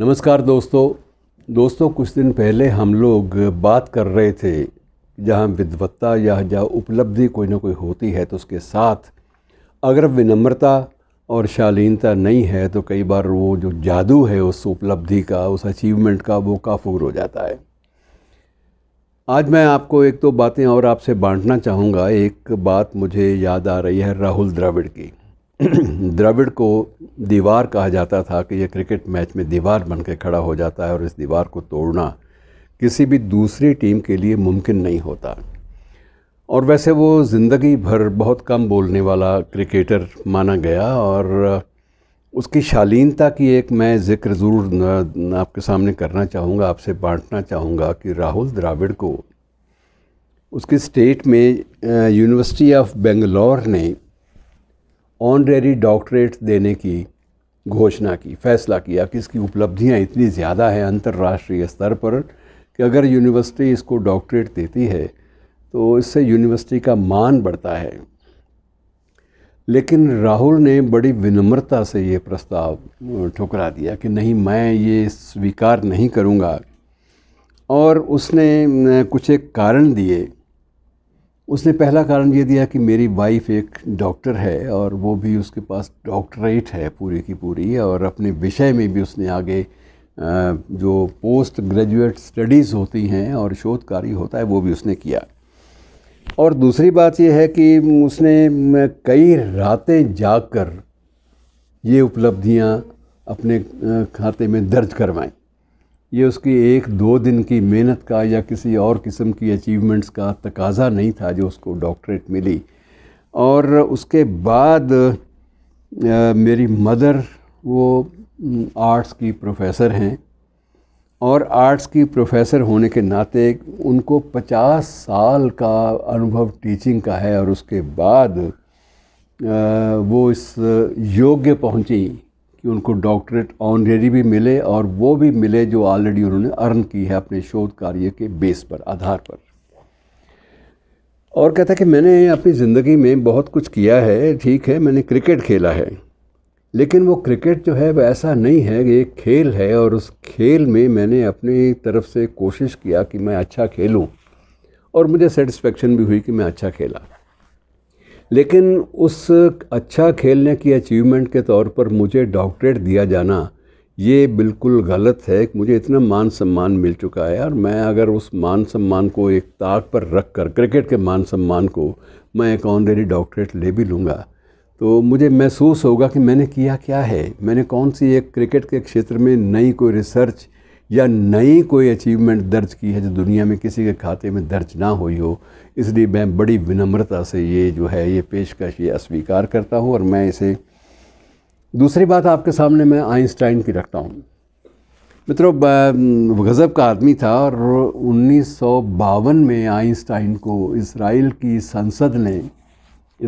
नमस्कार दोस्तों दोस्तों कुछ दिन पहले हम लोग बात कर रहे थे जहाँ विद्वत्ता या जहाँ उपलब्धि कोई ना कोई होती है तो उसके साथ अगर विनम्रता और शालीनता नहीं है तो कई बार वो जो जादू है उस उपलब्धि का उस अचीवमेंट का वो काफूर हो जाता है आज मैं आपको एक तो बातें और आपसे बांटना चाहूँगा एक बात मुझे याद आ रही है राहुल द्रविड़ की द्रविड़ को दीवार कहा जाता था कि यह क्रिकेट मैच में दीवार बन के खड़ा हो जाता है और इस दीवार को तोड़ना किसी भी दूसरी टीम के लिए मुमकिन नहीं होता और वैसे वो ज़िंदगी भर बहुत कम बोलने वाला क्रिकेटर माना गया और उसकी शालीनता की एक मैं ज़िक्र ज़रूर आपके सामने करना चाहूँगा आपसे बांटना चाहूँगा कि राहुल द्राविड़ को उसके स्टेट में यूनिवर्सिटी ऑफ बेंगलोर ने ऑनरेरी डॉक्टरेट देने की घोषणा की फैसला किया कि इसकी उपलब्धियाँ इतनी ज़्यादा हैं अंतर्राष्ट्रीय स्तर पर कि अगर यूनिवर्सिटी इसको डॉक्टरेट देती है तो इससे यूनिवर्सिटी का मान बढ़ता है लेकिन राहुल ने बड़ी विनम्रता से ये प्रस्ताव ठुकरा दिया कि नहीं मैं ये स्वीकार नहीं करूँगा और उसने कुछ एक कारण दिए उसने पहला कारण ये दिया कि मेरी वाइफ एक डॉक्टर है और वो भी उसके पास डॉक्टरेट है पूरी की पूरी और अपने विषय में भी उसने आगे जो पोस्ट ग्रेजुएट स्टडीज़ होती हैं और शोध कार्य होता है वो भी उसने किया और दूसरी बात यह है कि उसने कई रातें जाकर ये उपलब्धियां अपने खाते में दर्ज करवाएं ये उसकी एक दो दिन की मेहनत का या किसी और किस्म की अचीवमेंट्स का तकाजा नहीं था जो उसको डॉक्टरेट मिली और उसके बाद आ, मेरी मदर वो आर्ट्स की प्रोफेसर हैं और आर्ट्स की प्रोफेसर होने के नाते उनको पचास साल का अनुभव टीचिंग का है और उसके बाद आ, वो इस योग्य पहुँची कि उनको डॉक्टरेट ऑनरेरी भी मिले और वो भी मिले जो ऑलरेडी उन्होंने अर्न की है अपने शोध कार्य के बेस पर आधार पर और कहता है कि मैंने अपनी ज़िंदगी में बहुत कुछ किया है ठीक है मैंने क्रिकेट खेला है लेकिन वो क्रिकेट जो है वह ऐसा नहीं है कि एक खेल है और उस खेल में मैंने अपनी तरफ से कोशिश किया कि मैं अच्छा खेलूं और मुझे सेटिस्फेक्शन भी हुई कि मैं अच्छा खेला लेकिन उस अच्छा खेलने की अचीवमेंट के तौर पर मुझे डॉक्टरेट दिया जाना ये बिल्कुल गलत है मुझे इतना मान सम्मान मिल चुका है और मैं अगर उस मान सम्मान को एक ताक पर रख कर क्रिकेट के मान सम्मान को मैं एक ऑनरेडी डॉक्टरेट ले भी लूँगा तो मुझे महसूस होगा कि मैंने किया क्या है मैंने कौन सी एक क्रिकेट के क्षेत्र में नई कोई रिसर्च या नई कोई अचीवमेंट दर्ज की है जो दुनिया में किसी के खाते में दर्ज ना हुई हो इसलिए मैं बड़ी विनम्रता से ये जो है ये पेशकश ये अस्वीकार करता हूँ और मैं इसे दूसरी बात आपके सामने मैं आइंस्टाइन की रखता हूँ मित्रों गज़ब का आदमी था और उन्नीस में आइंस्टाइन को इसराइल की संसद ने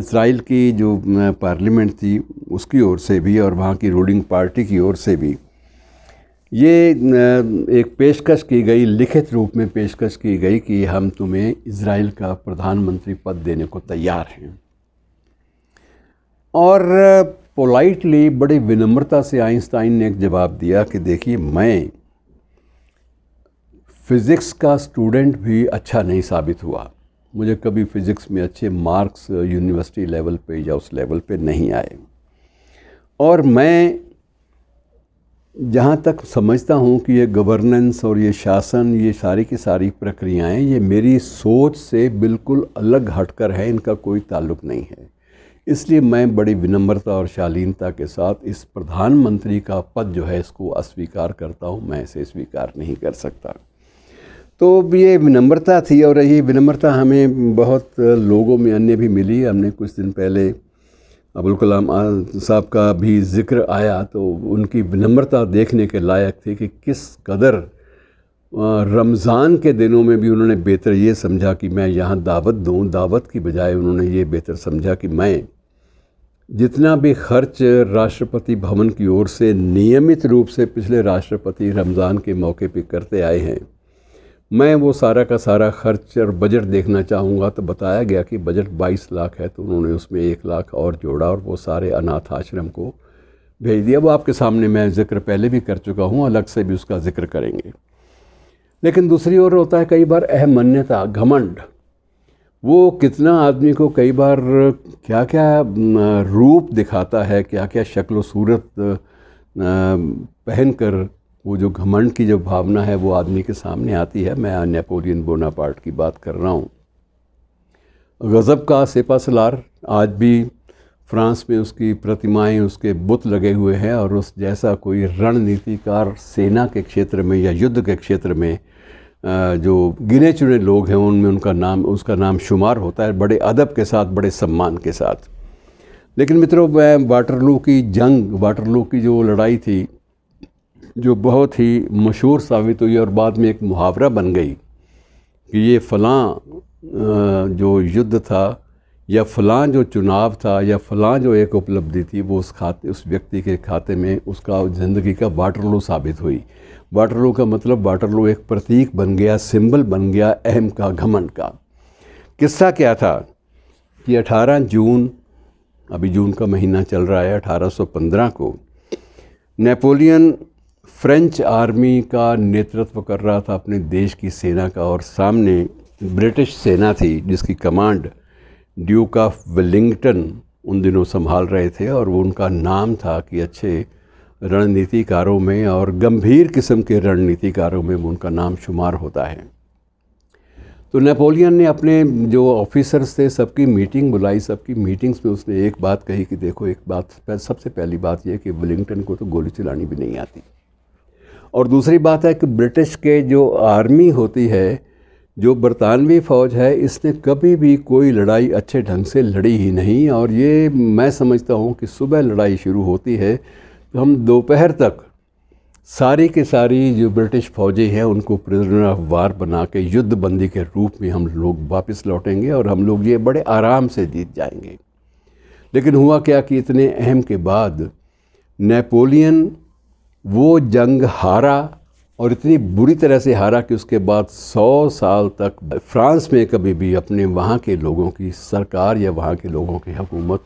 इसराइल की जो पार्लियामेंट थी उसकी ओर से भी और वहाँ की रूलिंग पार्टी की ओर से भी ये एक पेशकश की गई लिखित रूप में पेशकश की गई कि हम तुम्हें इसराइल का प्रधानमंत्री पद देने को तैयार हैं और पोलाइटली बड़ी विनम्रता से आइंस्टाइन ने एक जवाब दिया कि देखिए मैं फ़िज़िक्स का स्टूडेंट भी अच्छा नहीं साबित हुआ मुझे कभी फ़िज़िक्स में अच्छे मार्क्स यूनिवर्सिटी लेवल पे या उस लेवल पे नहीं आए और मैं जहाँ तक समझता हूँ कि ये गवर्नेंस और ये शासन ये सारी की सारी प्रक्रियाएँ ये मेरी सोच से बिल्कुल अलग हटकर है इनका कोई ताल्लुक नहीं है इसलिए मैं बड़ी विनम्रता और शालीनता के साथ इस प्रधानमंत्री का पद जो है इसको अस्वीकार करता हूँ मैं इसे स्वीकार नहीं कर सकता तो ये विनम्रता थी और ये विनम्रता हमें बहुत लोगों में अन्य भी मिली हमने कुछ दिन पहले अबुल कलाम साहब का भी ज़िक्र आया तो उनकी विनम्रता देखने के लायक थी कि किस कदर रमज़ान के दिनों में भी उन्होंने बेहतर ये समझा कि मैं यहाँ दावत दूँ दावत की बजाय उन्होंने ये बेहतर समझा कि मैं जितना भी खर्च राष्ट्रपति भवन की ओर से नियमित रूप से पिछले राष्ट्रपति रमज़ान के मौके पर करते आए हैं मैं वो सारा का सारा खर्च और बजट देखना चाहूँगा तो बताया गया कि बजट 22 लाख है तो उन्होंने उसमें एक लाख और जोड़ा और वो सारे अनाथ आश्रम को भेज दिया वो आपके सामने मैं ज़िक्र पहले भी कर चुका हूँ अलग से भी उसका ज़िक्र करेंगे लेकिन दूसरी ओर होता है कई बार अहमन्यता घमंड वो कितना आदमी को कई बार क्या क्या रूप दिखाता है क्या क्या शक्ल सूरत पहन कर वो जो घमंड की जो भावना है वो आदमी के सामने आती है मैं नेपोलियन बोनापार्ट की बात कर रहा हूँ गज़ब का सेपा सलार आज भी फ्रांस में उसकी प्रतिमाएं उसके बुत लगे हुए हैं और उस जैसा कोई रणनीतिकार सेना के क्षेत्र में या युद्ध के क्षेत्र में जो गिने चुने लोग हैं उनमें उनका नाम उसका नाम शुमार होता है बड़े अदब के साथ बड़े सम्मान के साथ लेकिन मित्रों मैं वाटरलू की जंग वाटरलू की जो लड़ाई थी जो बहुत ही मशहूर साबित हुई और बाद में एक मुहावरा बन गई कि ये फ़लाँ जो युद्ध था या फ़लाँ जो चुनाव था या फ़लाँ जो एक उपलब्धि थी वो उस खाते उस व्यक्ति के खाते में उसका ज़िंदगी का वाटरलू साबित हुई वाटरलू का मतलब वाटरलू एक प्रतीक बन गया सिंबल बन गया अहम का घमंड का किस्सा क्या था कि 18 जून अभी जून का महीना चल रहा है 1815 को नेपोलियन फ्रेंच आर्मी का नेतृत्व कर रहा था अपने देश की सेना का और सामने ब्रिटिश सेना थी जिसकी कमांड ड्यूक ऑफ वेलिंगटन उन दिनों संभाल रहे थे और वो उनका नाम था कि अच्छे रणनीतिकारों में और गंभीर किस्म के रणनीतिकारों में उनका नाम शुमार होता है तो नेपोलियन ने अपने जो ऑफिसर्स थे सबकी मीटिंग बुलाई सबकी मीटिंग्स में उसने एक बात कही कि देखो एक बात सबसे पहली बात यह कि वेलिंगटन को तो गोली चलानी भी नहीं आती और दूसरी बात है कि ब्रिटिश के जो आर्मी होती है जो बरतानवी फ़ौज है इसने कभी भी कोई लड़ाई अच्छे ढंग से लड़ी ही नहीं और ये मैं समझता हूँ कि सुबह लड़ाई शुरू होती है तो हम दोपहर तक सारी के सारी जो ब्रिटिश फ़ौजी हैं उनको प्रिजनर ऑफ वार बना के युद्धबंदी के रूप में हम लोग वापस लौटेंगे और हम लोग ये बड़े आराम से जीत जाएंगे लेकिन हुआ क्या कि इतने अहम के बाद नेपोलियन वो जंग हारा और इतनी बुरी तरह से हारा कि उसके बाद सौ साल तक फ्रांस में कभी भी अपने वहाँ के लोगों की सरकार या वहाँ के लोगों की हुकूमत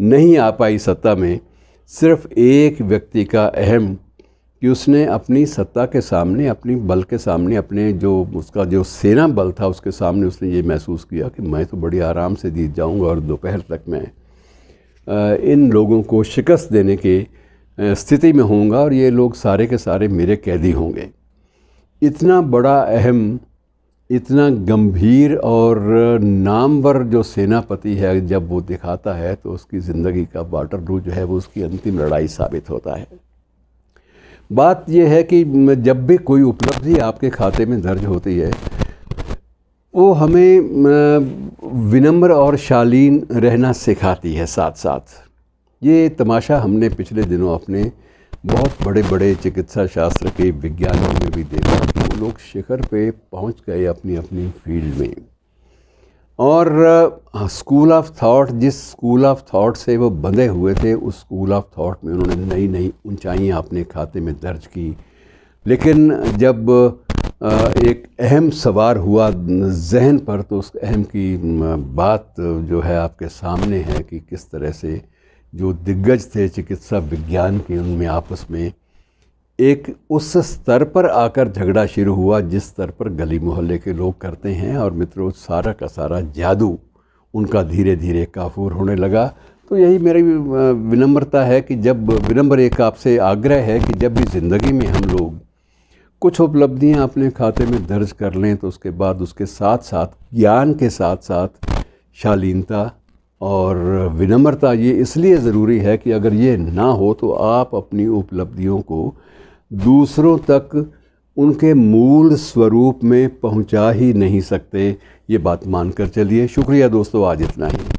नहीं आ पाई सत्ता में सिर्फ एक व्यक्ति का अहम कि उसने अपनी सत्ता के सामने अपनी बल के सामने अपने जो उसका जो सेना बल था उसके सामने उसने ये महसूस किया कि मैं तो बड़ी आराम से जीत जाऊंगा और दोपहर तक मैं इन लोगों को शिकस्त देने के स्थिति में होऊंगा और ये लोग सारे के सारे मेरे कैदी होंगे इतना बड़ा अहम इतना गंभीर और नामवर जो सेनापति है जब वो दिखाता है तो उसकी ज़िंदगी का वाटर रू जो है वो उसकी अंतिम लड़ाई साबित होता है बात यह है कि जब भी कोई उपलब्धि आपके खाते में दर्ज होती है वो हमें विनम्र और शालीन रहना सिखाती है साथ साथ ये तमाशा हमने पिछले दिनों अपने बहुत बड़े बड़े चिकित्सा शास्त्र के विज्ञानों में भी देखा कि वो लोग शिखर पे पहुंच गए अपनी अपनी फील्ड में और स्कूल ऑफ थॉट जिस स्कूल ऑफ थॉट से वो बंधे हुए थे उस स्कूल ऑफ थॉट में उन्होंने नई नई ऊंचाइयां अपने खाते में दर्ज की लेकिन जब एक अहम सवार हुआ जहन पर तो उस अहम की बात जो है आपके सामने है कि किस तरह से जो दिग्गज थे चिकित्सा विज्ञान के उनमें आपस में एक उस स्तर पर आकर झगड़ा शुरू हुआ जिस स्तर पर गली मोहल्ले के लोग करते हैं और मित्रों सारा का सारा जादू उनका धीरे धीरे काफूर होने लगा तो यही मेरी विनम्रता है कि जब विनम्र एक आपसे आग्रह है कि जब भी ज़िंदगी में हम लोग कुछ उपलब्धियां अपने खाते में दर्ज कर लें तो उसके बाद उसके साथ साथ ज्ञान के साथ साथ शालीनता और विनम्रता ये इसलिए ज़रूरी है कि अगर ये ना हो तो आप अपनी उपलब्धियों को दूसरों तक उनके मूल स्वरूप में पहुंचा ही नहीं सकते ये बात मानकर चलिए शुक्रिया दोस्तों आज इतना ही